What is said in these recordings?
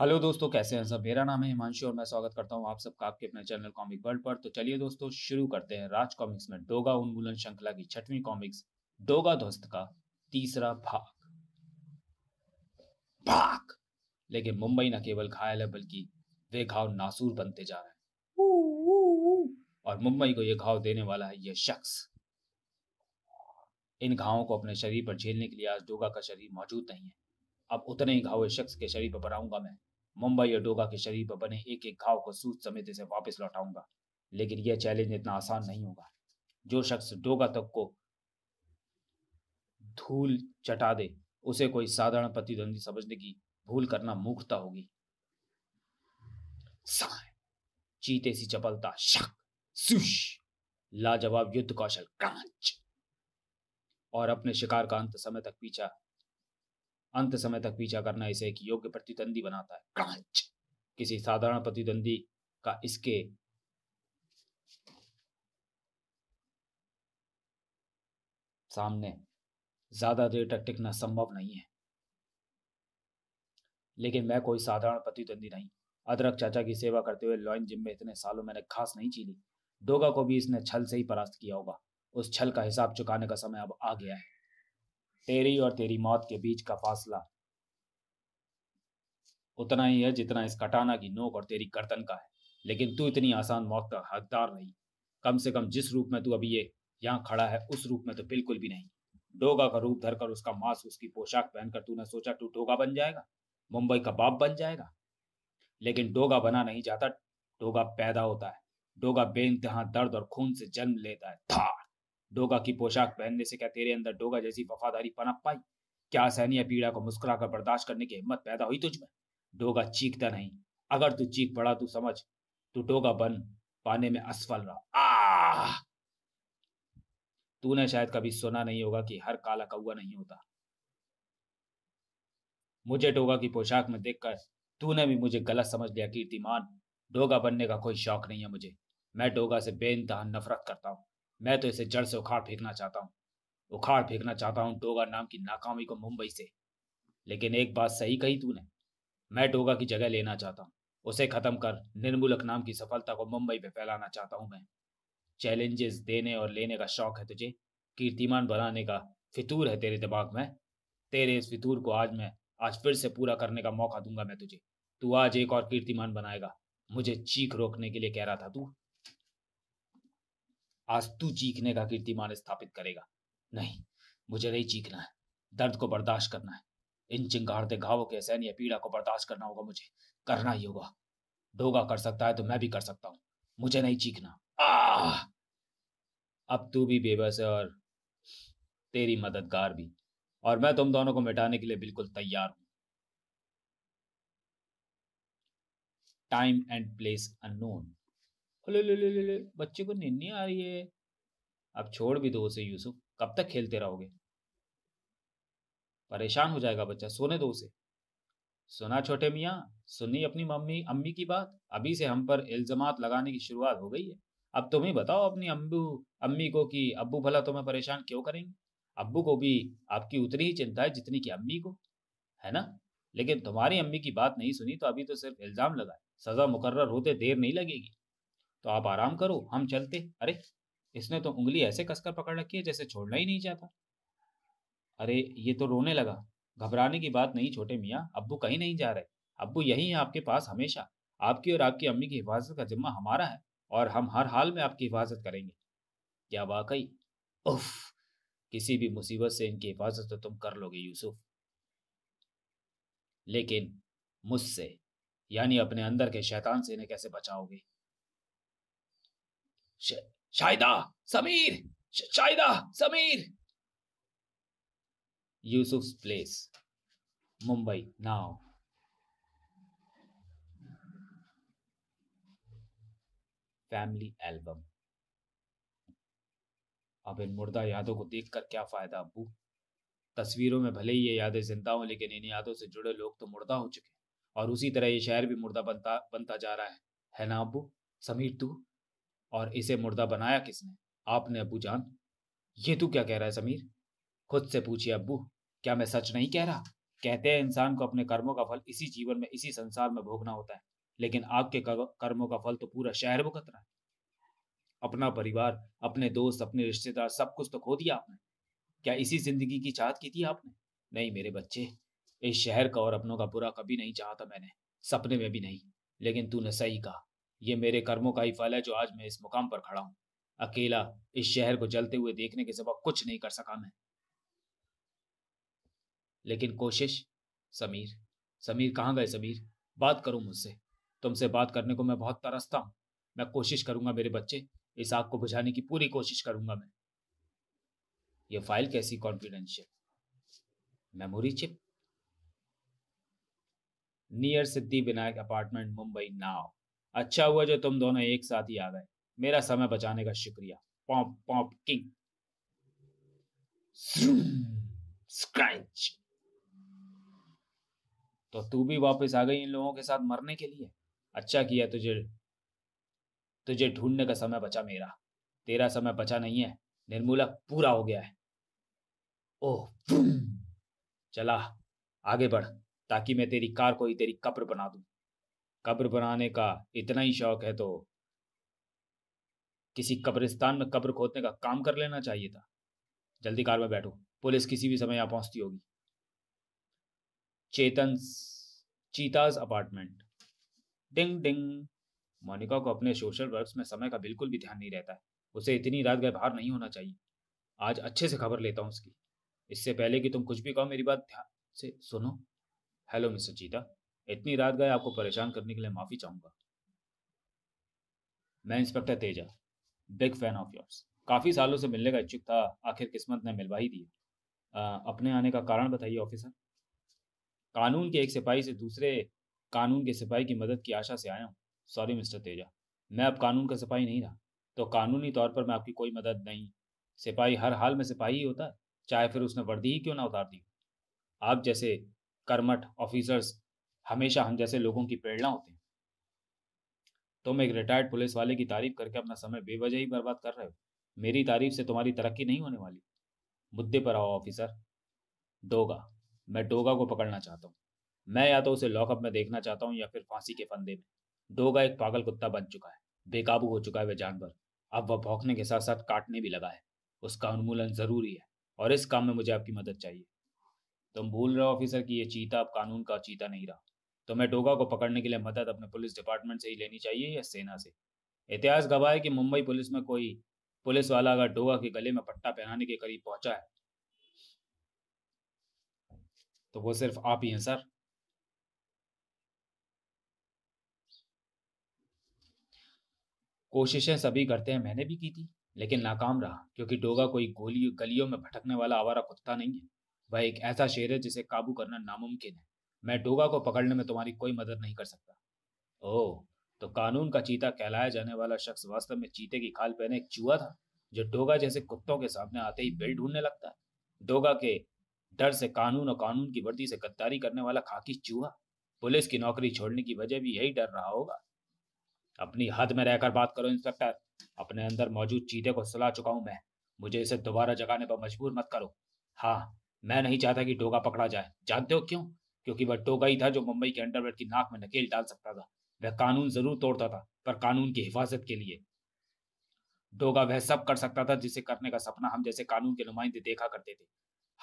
Hello दोस्तों कैसे हैं सब मेरा नाम है हिमांशु और मैं स्वागत करता हूं आप सबका आपके अपने चैनल कॉमिक वर्ल्ड पर तो चलिए दोस्तों शुरू करते हैं राज कॉमिक्स में डोगा उन्मूलन श्रृंखला की छठवीं कॉमिक्स डोगा ध्वस्त का तीसरा भाग भाग लेकिन मुंबई न केवल घायल है बल्कि वे घाव नासूर बनते जा रहे हैं और मुंबई को यह घाव देने वाला है यह शख्स इन घावों को अपने शरीर पर झेलने के लिए आज डोगा का शरीर मौजूद नहीं है अब उतने ही घाव इस शख्स के शरीर पर बनाऊंगा मैं मुंबई और डोगा के शरीर पर बने एक एक घाव को सूच समेत इसे वापस लौटाऊंगा लेकिन यह चैलेंज इतना आसान नहीं होगा जो शख्स डोगा तक को धूल चटा दे उसे कोई साधारण प्रतिद्वंदी समझने की भूल करना मूर्खता होगी चीते सी चपलता शक सुश लाजवाब युद्ध कौशल क्रांच और अपने शिकार का अंत समय तक पीछा अंत समय तक पीछा करना इसे एक योग्य प्रतिद्वंदी बनाता है क्रांच किसी साधारण प्रतिद्वंदी का इसके सामने ज्यादा देर तक टिकना संभव नहीं है लेकिन मैं कोई साधारण प्रतिद्वंदी नहीं अदरक चाचा की सेवा करते हुए लॉइन जिम में इतने सालों मैंने खास नहीं चीली डोगा को भी इसने छल से ही परास्त किया होगा उस छल का हिसाब चुकाने का समय अब आ गया है तेरी और तेरी मौत के बीच का फासला उतना ही है जितना इस कटाना की नोक और तेरी कर्तन का है लेकिन तू इतनी आसान मौत का हकदार नहीं कम से कम जिस रूप में तू अभी ये यहाँ खड़ा है उस रूप में तो बिल्कुल भी नहीं डोगा का रूप धरकर उसका मांस उसकी पोशाक पहनकर तूने सोचा तू डोगा बन जाएगा मुंबई का बाप बन जाएगा लेकिन डोगा बना नहीं जाता डोगा पैदा होता है डोगा बेनतहा दर्द और खून से जन्म लेता है धार डोगा की पोशाक पहनने से क्या तेरे अंदर डोगा जैसी वफादारी पनप पाई क्या असहनीय पीड़ा को मुस्कुरा कर बर्दाश्त करने की हिम्मत पैदा हुई तुझमें डोगा चीखता नहीं अगर तू चीख पड़ा तू समझ तू डोगा बन पाने में असफल रहा तूने शायद कभी सुना नहीं होगा कि हर काला कौआ नहीं होता मुझे डोगा की पोशाक में देखकर तूने भी मुझे गलत समझ लिया कीर्तिमान डोगा बनने का कोई शौक नहीं है मुझे मैं डोगा से बेनतहा नफरत करता हूँ मैं तो इसे जड़ से उखाड़ फेंकना चाहता हूँ उखाड़ फेंकना चाहता हूँ डोगा नाम की नाकामी को मुंबई से लेकिन एक बात सही कही तूने मैं डोगा की जगह लेना चाहता हूँ उसे खत्म कर निर्मूलक नाम की सफलता को मुंबई में फैलाना चाहता हूँ मैं चैलेंजेस देने और लेने का शौक है तुझे कीर्तिमान बनाने का फितूर है तेरे दिमाग में तेरे इस फितूर को आज मैं आज फिर से पूरा करने का मौका दूंगा मैं तुझे तू आज एक और कीर्तिमान बनाएगा मुझे चीख रोकने के लिए कह रहा था तू आज तू चीखने का कीर्तिमान स्थापित करेगा नहीं मुझे नहीं चीखना है दर्द को बर्दाश्त करना है इन चिंगारते घावों के सैन्य पीड़ा को बर्दाश्त करना होगा मुझे करना ही होगा डोगा कर सकता है तो मैं भी कर सकता हूँ मुझे नहीं चीखना आह! अब तू भी बेबस है और तेरी मददगार भी और मैं तुम दोनों को मिटाने के लिए बिल्कुल तैयार हूं टाइम एंड प्लेस अननोन ले ले ले ले ले बच्चे को नहीं आ रही है अब छोड़ भी दो उसे यूसुफ कब तक खेलते रहोगे परेशान हो जाएगा बच्चा सोने दो उसे सुना छोटे मियाँ सुनी अपनी मम्मी अम्मी की बात अभी से हम पर इल्ज़ामात लगाने की शुरुआत हो गई है अब तुम ही बताओ अपनी अम्बू अम्मी को कि अब्बू भला तुम्हें परेशान क्यों करेंगे अब्बू को भी आपकी उतनी ही चिंता है जितनी कि अम्मी को है ना लेकिन तुम्हारी अम्मी की बात नहीं सुनी तो अभी तो सिर्फ इल्ज़ाम लगाए सज़ा मुकर्र होते देर नहीं लगेगी तो आप आराम करो हम चलते अरे इसने तो उंगली ऐसे कसकर पकड़ रखी है जैसे छोड़ना ही नहीं चाहता अरे ये तो रोने लगा घबराने की बात नहीं छोटे मियाँ अब्बू कहीं नहीं जा रहे अब्बू यहीं है आपके पास हमेशा आपकी और आपकी अम्मी की हिफाजत का जिम्मा हमारा है और हम हर हाल में आपकी हिफाजत करेंगे क्या वाकई उफ किसी भी मुसीबत से इनकी हिफाजत तो तुम कर लोगे यूसुफ लेकिन मुझसे यानी अपने अंदर के शैतान से इन्हें कैसे बचाओगे शायदा समीर श, Shayda Sameer Yusuf place Mumbai now family album अब इन मुर्दा यादों को देखकर क्या फायदा अबू तस्वीरों में भले ही ये यादें जिंदा हों लेकिन इन यादों से जुड़े लोग तो मुर्दा हो चुके और उसी तरह ये शहर भी मुर्दा बनता बनता जा रहा है है ना अबू समीर तू और इसे मुर्दा बनाया किसने आपने अबू जान ये तू क्या कह रहा है समीर खुद से पूछिए अबू क्या मैं सच नहीं कह रहा कहते हैं इंसान को अपने कर्मों का फल इसी जीवन में इसी संसार में भोगना होता है लेकिन आपके कर्मों का फल तो पूरा शहर भुगत रहा है अपना परिवार अपने दोस्त अपने रिश्तेदार सब कुछ तो खो दिया आपने क्या इसी जिंदगी की चाहत की थी आपने नहीं मेरे बच्चे इस शहर का और अपनों का बुरा कभी नहीं चाहता मैंने सपने में भी नहीं लेकिन तूने सही कहा ये मेरे कर्मों का ही फल है जो आज मैं इस मुकाम पर खड़ा हूं अकेला इस शहर को जलते हुए देखने के सिवा कुछ नहीं कर सका मैं लेकिन कोशिश समीर समीर कहाँ गए समीर बात करूं मुझसे तुमसे बात करने को मैं बहुत तरसता हूं मैं कोशिश करूंगा मेरे बच्चे इस आग को बुझाने की पूरी कोशिश करूंगा मैं ये फाइल कैसी confidential memory chip near Siddhi Vinayak apartment Mumbai now अच्छा हुआ जो तुम दोनों एक साथ ही आ गए मेरा समय बचाने का शुक्रिया पॉप पॉप किंग स्क्रैच तो तू भी वापस आ गई इन लोगों के साथ मरने के लिए अच्छा किया तुझे तुझे ढूंढने का समय बचा मेरा तेरा समय बचा नहीं है निर्मूला पूरा हो गया है ओह चला आगे बढ़ ताकि मैं तेरी कार को ही तेरी कब्र बना दूं कब्र बनाने का इतना ही शौक है तो किसी कब्रिस्तान में कब्र खोदने का काम कर लेना चाहिए था जल्दी कार में बैठो पुलिस किसी भी समय यहां पहुंचती होगी चेतन चीताज अपार्टमेंट डिंग डिंग मोनिका को अपने सोशल वर्क्स में समय का बिल्कुल भी ध्यान नहीं रहता है उसे इतनी रात गए बाहर नहीं होना चाहिए आज अच्छे से खबर लेता हूँ उसकी इससे पहले कि तुम कुछ भी कहो मेरी बात ध्यान से सुनो हेलो मिस्टर चीता इतनी रात गए आपको परेशान करने के लिए माफी चाहूंगा मैं inspector Teja big fan of yours काफी सालों से मिलने का इच्छुक था आखिर किस्मत ने मिलवा ही दिया अपने आने का कारण बताइए ऑफिसर कानून के एक सिपाही से दूसरे कानून के सिपाही की मदद की आशा से आया हूँ सॉरी मिस्टर तेजा मैं अब कानून का सिपाही नहीं रहा तो कानूनी तौर पर मैं आपकी कोई मदद नहीं सिपाही हर हाल में सिपाही ही होता है चाहे फिर उसने वर्दी ही क्यों ना उतार दी आप जैसे कर्मठ ऑफिसर्स हमेशा हम जैसे लोगों की प्रेरणा होते हैं तो तुम एक रिटायर्ड पुलिस वाले की तारीफ करके अपना समय बेवजह ही बर्बाद कर रहे हो मेरी तारीफ से तुम्हारी तरक्की नहीं होने वाली मुद्दे पर आओ ऑफिसर डोगा मैं डोगा को पकड़ना चाहता हूँ मैं या तो उसे लॉकअप में देखना चाहता हूँ या फिर फांसी के फंदे में डोगा एक पागल कुत्ता बन चुका है बेकाबू हो चुका है वह जानवर अब वह भौंकने के साथ साथ काटने भी लगा है उसका उन्मूलन जरूरी है और इस काम में मुझे आपकी मदद चाहिए तुम भूल रहे हो ऑफिसर कि यह चीता अब कानून का चीता नहीं रहा तो हमें डोगा को पकड़ने के लिए मदद अपने पुलिस डिपार्टमेंट से ही लेनी चाहिए या सेना से इतिहास गवाह है कि मुंबई पुलिस में कोई पुलिस वाला अगर डोगा के गले में पट्टा पहनाने के करीब पहुंचा है तो वो सिर्फ आप ही हैं सर कोशिशें सभी करते हैं मैंने भी की थी लेकिन नाकाम रहा क्योंकि डोगा कोई गोली गलियों में भटकने वाला आवारा कुत्ता नहीं है वह एक ऐसा शेर है जिसे काबू करना नामुमकिन है मैं डोगा को पकड़ने में तुम्हारी कोई मदद नहीं कर सकता ओह तो कानून का चीता कहलाया जाने वाला शख्स वास्तव में चीते की खाल पहने एक चूहा था जो डोगा जैसे कुत्तों के सामने आते ही बिल ढूंढने लगता है डोगा के डर से कानून और कानून की वर्दी से गद्दारी करने वाला खाकी चूहा पुलिस की नौकरी छोड़ने की वजह भी यही डर रहा होगा अपनी हद में रहकर बात करो इंस्पेक्टर अपने अंदर मौजूद चीते को सुला चुका हूं मैं मुझे इसे दोबारा जगाने पर मजबूर मत करो हाँ मैं नहीं चाहता कि डोगा पकड़ा जाए जानते हो क्यों क्योंकि वह टोगा ही था जो मुंबई के अंडरवर्ल्ड की नाक में नकेल डाल सकता था वह कानून जरूर तोड़ता था पर कानून की हिफाजत के लिए डोगा वह सब कर सकता था जिसे करने का सपना हम जैसे कानून के नुमाइंदे देखा करते थे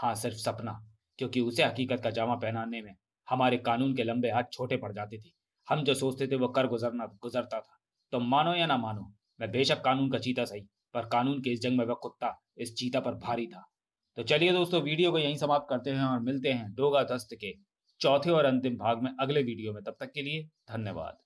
हाँ सिर्फ सपना क्योंकि उसे हकीकत का जामा पहनाने में हमारे कानून के लंबे हाथ छोटे पड़ जाते थे हम जो सोचते थे वह कर गुजरना गुजरता था तो मानो या ना मानो मैं बेशक कानून का चीता सही पर कानून के इस जंग में वह कुत्ता इस चीता पर भारी था तो चलिए दोस्तों वीडियो को यहीं समाप्त करते हैं और मिलते हैं डोगा दस्त के चौथे और अंतिम भाग में अगले वीडियो में तब तक के लिए धन्यवाद